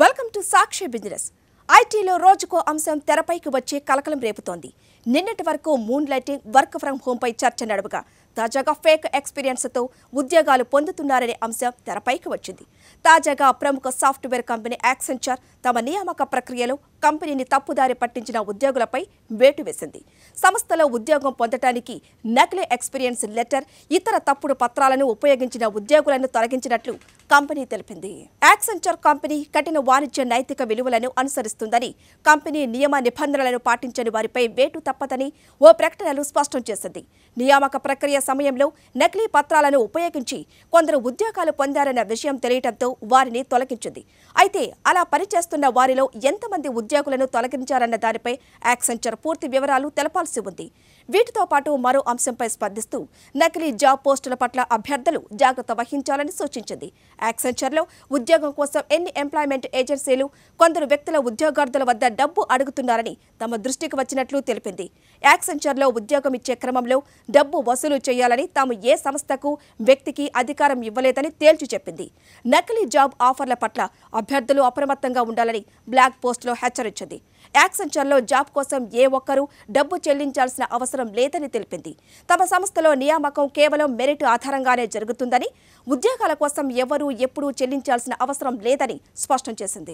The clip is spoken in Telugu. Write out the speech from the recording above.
వెల్కమ్ టు సాక్షి బిజినెస్ ఐటీలో రోజుకో అంశం తెరపైకి వచ్చే కలకలం రేపుతోంది నిన్నటి వరకు మూన్ లైటింగ్ వర్క్ ఫ్రం హోంపై చర్చ నడుపుగా తాజాగా ఫేక్ ఎక్స్పీరియన్స్తో ఉద్యోగాలు పొందుతున్నారనే అంశం తెరపైకి వచ్చింది తాజాగా ప్రముఖ సాఫ్ట్వేర్ కంపెనీ యాక్సెంచర్ తమ నియామక ప్రక్రియలో కంపెనీని తప్పుదారి పట్టించిన ఉద్యోగులపై వేటు వేసింది సంస్థలో ఉద్యోగం పొందటానికి నకిలీ ఎక్స్పీరియన్స్ లెటర్ ఇతర తప్పుడు పత్రాలను ఉపయోగించిన ఉద్యోగులను తొలగించినట్లు కంపెనీ తెలిపింది యాక్సెంచర్ కంపెనీ కఠిన వాణిజ్య నైతిక విలువలను అనుసరిస్తుందని కంపెనీ నియమ నిబంధనలను పాటించని వారిపై వేటు తప్పదని ఓ ప్రకటనలు స్పష్టం చేసింది నియామక ప్రక్రియ సమయంలో నకిలీ పత్రాలను ఉపయోగించి కొందరు ఉద్యోగాలు పొందారన్న విషయం తెలియటంతో వారిని తొలగించింది అయితే అలా పనిచేస్తున్న వారిలో ఎంతమంది ఉద్యోగ ఉద్యోగులను తొలగించారన్న దానిపై యాక్సెంచర్ పూర్తి వివరాలు తెలపాల్సి ఉంది వీటితో పాటు మరో అంశంపై స్పందిస్తూ నకిలీ జాబ్ పోస్టుల పట్ల అభ్యర్థులు జాగ్రత్త వహించాలని సూచించింది యాక్సెంచర్లో ఉద్యోగం కోసం ఎన్ని ఎంప్లాయ్మెంట్ ఏజెన్సీలు కొందరు వ్యక్తుల ఉద్యోగార్థుల వద్ద డబ్బు అడుగుతున్నారని తమ దృష్టికి వచ్చినట్లు తెలిపింది యాక్సెంచర్లో ఉద్యోగం ఇచ్చే క్రమంలో డబ్బు వసూలు చేయాలని తాము ఏ సంస్థకు వ్యక్తికి అధికారం ఇవ్వలేదని తేల్చి చెప్పింది నకిలీ జాబ్ ఆఫర్ల పట్ల అభ్యర్థులు అప్రమత్తంగా ఉండాలని బ్లాక్ పోస్టులో హెచ్చరిక హెచ్చరించింది యాక్సెంచర్లో జాబ్ కోసం ఏ ఒక్కరూ డబ్బు చెల్లించాల్సిన అవసరం లేదని తెలిపింది తమ సంస్థలో నియామకం కేవలం మెరిట్ ఆధారంగానే జరుగుతుందని ఉద్యోగాల కోసం ఎవరూ ఎప్పుడూ చెల్లించాల్సిన అవసరం లేదని స్పష్టం చేసింది